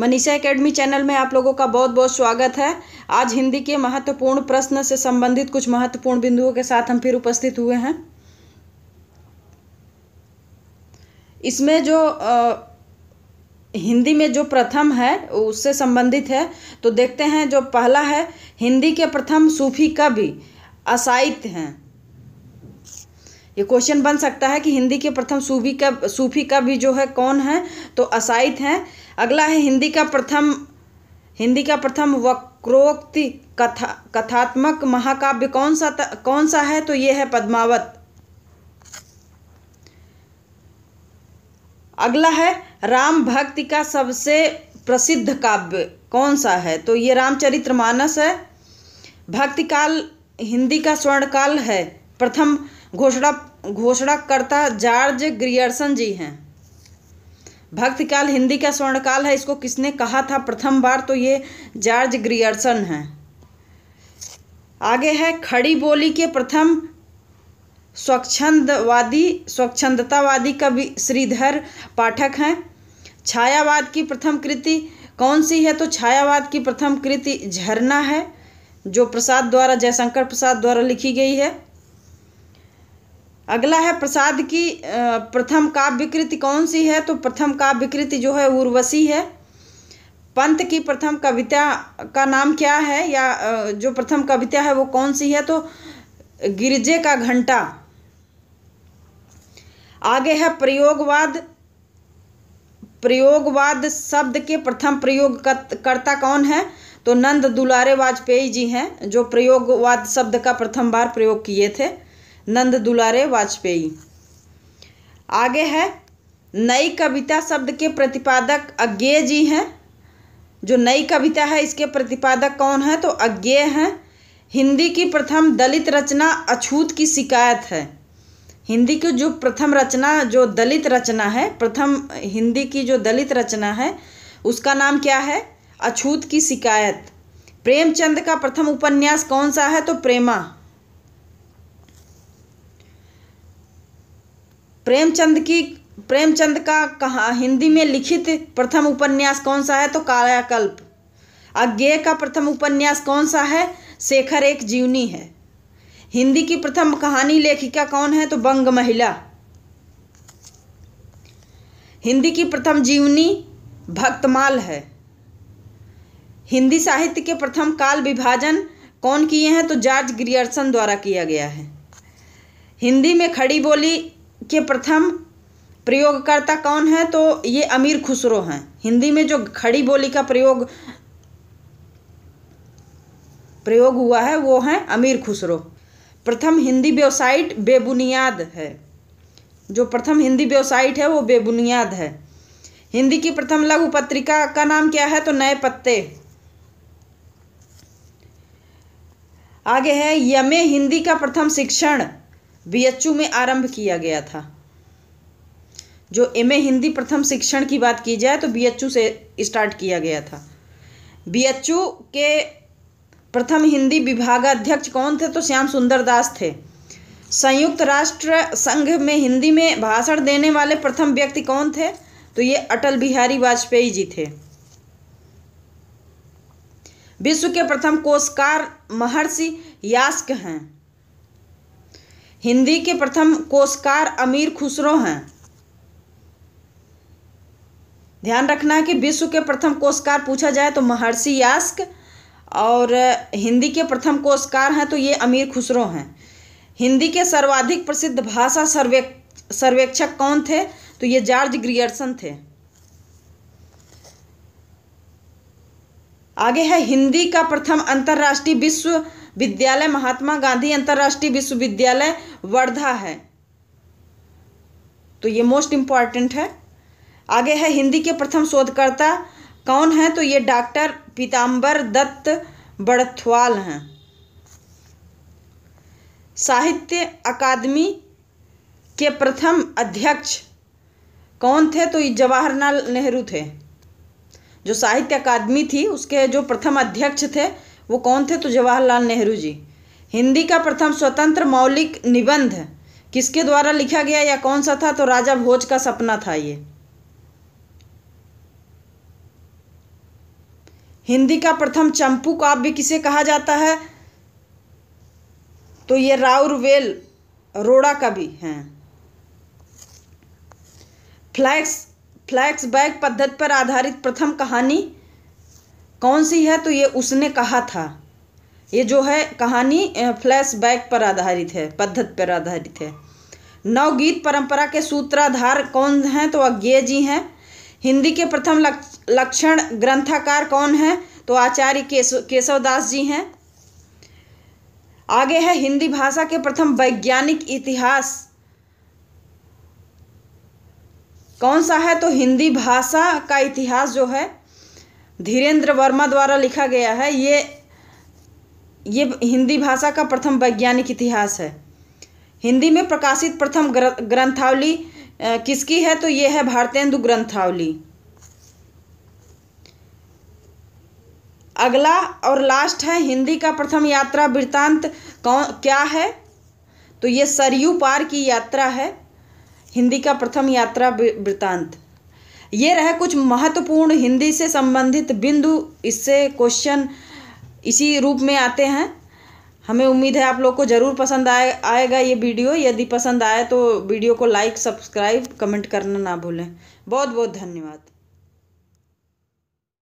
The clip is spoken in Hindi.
मनीषा एकेडमी चैनल में आप लोगों का बहुत बहुत स्वागत है आज हिंदी के महत्वपूर्ण प्रश्न से संबंधित कुछ महत्वपूर्ण बिंदुओं के साथ हम फिर उपस्थित हुए हैं इसमें जो आ, हिंदी में जो प्रथम है उससे संबंधित है तो देखते हैं जो पहला है हिंदी के प्रथम सूफी कवि असाहित्य हैं ये क्वेश्चन बन सकता है कि हिंदी के प्रथम सूफी कब सूफी कवि जो है कौन है तो असाहित्य हैं अगला है हिंदी का प्रथम हिंदी का प्रथम वक्रोक्ति कथा कथात्मक महाकाव्य कौन सा त, कौन सा है तो ये है पद्मावत अगला है राम भक्ति का सबसे प्रसिद्ध काव्य कौन सा है तो ये रामचरित्र मानस है भक्ति काल हिंदी का स्वर्ण काल है प्रथम घोषणा घोषणा करता जॉर्ज ग्रियर्सन जी हैं भक्त काल हिंदी का स्वर्णकाल है इसको किसने कहा था प्रथम बार तो ये जॉर्ज ग्रियर्सन है आगे है खड़ी बोली के प्रथम स्वच्छंदवादी स्वच्छंदतावादी कवि श्रीधर पाठक हैं छायावाद की प्रथम कृति कौन सी है तो छायावाद की प्रथम कृति झरना है जो प्रसाद द्वारा जयशंकर प्रसाद द्वारा लिखी गई है अगला है प्रसाद की प्रथम काव्य कृति कौन सी है तो प्रथम काव्य कृति जो है उर्वशी है पंत की प्रथम कविता का नाम क्या है या जो प्रथम कविता है वो कौन सी है तो गिरजे का घंटा आगे है प्रयोगवाद प्रयोगवाद शब्द के प्रथम प्रयोग कर्ता कौन है तो नंद दुलारे वाजपेयी जी हैं जो प्रयोगवाद शब्द का प्रथम बार प्रयोग किए थे नंद दुलारे वाजपेयी आगे है नई कविता शब्द के प्रतिपादक अज्ञेय जी हैं जो नई कविता है इसके प्रतिपादक कौन है तो अज्ञेय हैं हिंदी की प्रथम दलित रचना अछूत की शिकायत है हिंदी की जो प्रथम रचना जो दलित रचना है प्रथम हिंदी की जो दलित रचना है उसका नाम क्या है अछूत की शिकायत प्रेमचंद का प्रथम उपन्यास कौन सा है तो प्रेमा प्रेमचंद की प्रेमचंद का कहा हिंदी में लिखित प्रथम उपन्यास कौन सा है तो कायाकल्प अज्ञे का प्रथम उपन्यास कौन सा है शेखर एक जीवनी है हिंदी की प्रथम कहानी लेखिका कौन है तो बंग महिला हिंदी की प्रथम जीवनी भक्तमाल है हिंदी साहित्य के प्रथम काल विभाजन कौन किए हैं तो जॉर्ज ग्रियर्सन द्वारा किया गया है हिंदी में खड़ी बोली के प्रथम प्रयोगकर्ता कौन है तो ये अमीर खुसरो हैं हिंदी में जो खड़ी बोली का प्रयोग प्रयोग हुआ है वो है अमीर खुसरो प्रथम हिंदी वेबसाइट बेबुनियाद है जो प्रथम हिंदी वेबसाइट है वो बेबुनियाद है हिंदी की प्रथम लघु पत्रिका का नाम क्या है तो नए पत्ते आगे है यमे हिंदी का प्रथम शिक्षण बीएचयू में आरंभ किया गया था जो एम हिंदी प्रथम शिक्षण की बात की जाए तो बीएचयू से स्टार्ट किया गया था बीएचयू के प्रथम हिंदी विभागाध्यक्ष कौन थे तो श्याम सुंदर दास थे संयुक्त राष्ट्र संघ में हिंदी में भाषण देने वाले प्रथम व्यक्ति कौन थे तो ये अटल बिहारी वाजपेयी जी थे विश्व के प्रथम कोशकार महर्षि यास्क हैं हिंदी के प्रथम कोशकार अमीर खुसरो हैं ध्यान रखना कि विश्व के प्रथम कोशकार पूछा जाए तो महर्षि यास्क और हिंदी के प्रथम कोशकार हैं तो ये अमीर खुसरो हैं हिंदी के सर्वाधिक प्रसिद्ध भाषा सर्वे सर्वेक्षक कौन थे तो ये जॉर्ज ग्रियर्सन थे आगे है हिंदी का प्रथम अंतर्राष्ट्रीय विश्व विद्यालय महात्मा गांधी अंतर्राष्ट्रीय विश्वविद्यालय वर्धा है तो ये मोस्ट इम्पॉर्टेंट है आगे है हिंदी के प्रथम शोधकर्ता कौन है तो ये डॉक्टर पीताम्बर दत्त बड़थवाल हैं साहित्य अकादमी के प्रथम अध्यक्ष कौन थे तो ये जवाहरलाल नेहरू थे जो साहित्य अकादमी थी उसके जो प्रथम अध्यक्ष थे वो कौन थे तो जवाहरलाल नेहरू जी हिंदी का प्रथम स्वतंत्र मौलिक निबंध किसके द्वारा लिखा गया या कौन सा था तो राजा भोज का सपना था ये हिंदी का प्रथम चंपू काव्य किसे कहा जाता है तो ये राउरवेल रोड़ा का भी हैं फ्लैक्स फ्लैक्स बैग पद्धति पर आधारित प्रथम कहानी कौन सी है तो ये उसने कहा था ये जो है कहानी फ्लैशबैक पर आधारित है पद्धत पर आधारित है नवगीत परंपरा के सूत्राधार कौन हैं तो अज्ञे जी हैं हिंदी के प्रथम लक्षण ग्रंथाकार कौन हैं तो आचार्य केशव केशवदास जी हैं आगे है हिंदी भाषा के प्रथम वैज्ञानिक इतिहास कौन सा है तो हिंदी भाषा का इतिहास जो है धीरेन्द्र वर्मा द्वारा लिखा गया है ये ये हिंदी भाषा का प्रथम वैज्ञानिक इतिहास है हिंदी में प्रकाशित प्रथम ग्रंथावली किसकी है तो ये है भारतेंदु ग्रंथावली अगला और लास्ट है हिंदी का प्रथम यात्रा वृत्तांत कौन क्या है तो ये सरयू पार की यात्रा है हिंदी का प्रथम यात्रा वृत्तांत ये रहे कुछ महत्वपूर्ण हिंदी से संबंधित बिंदु इससे क्वेश्चन इसी रूप में आते हैं हमें उम्मीद है आप लोग को ज़रूर पसंद आए आएगा ये वीडियो यदि पसंद आए तो वीडियो को लाइक सब्सक्राइब कमेंट करना ना भूलें बहुत बहुत धन्यवाद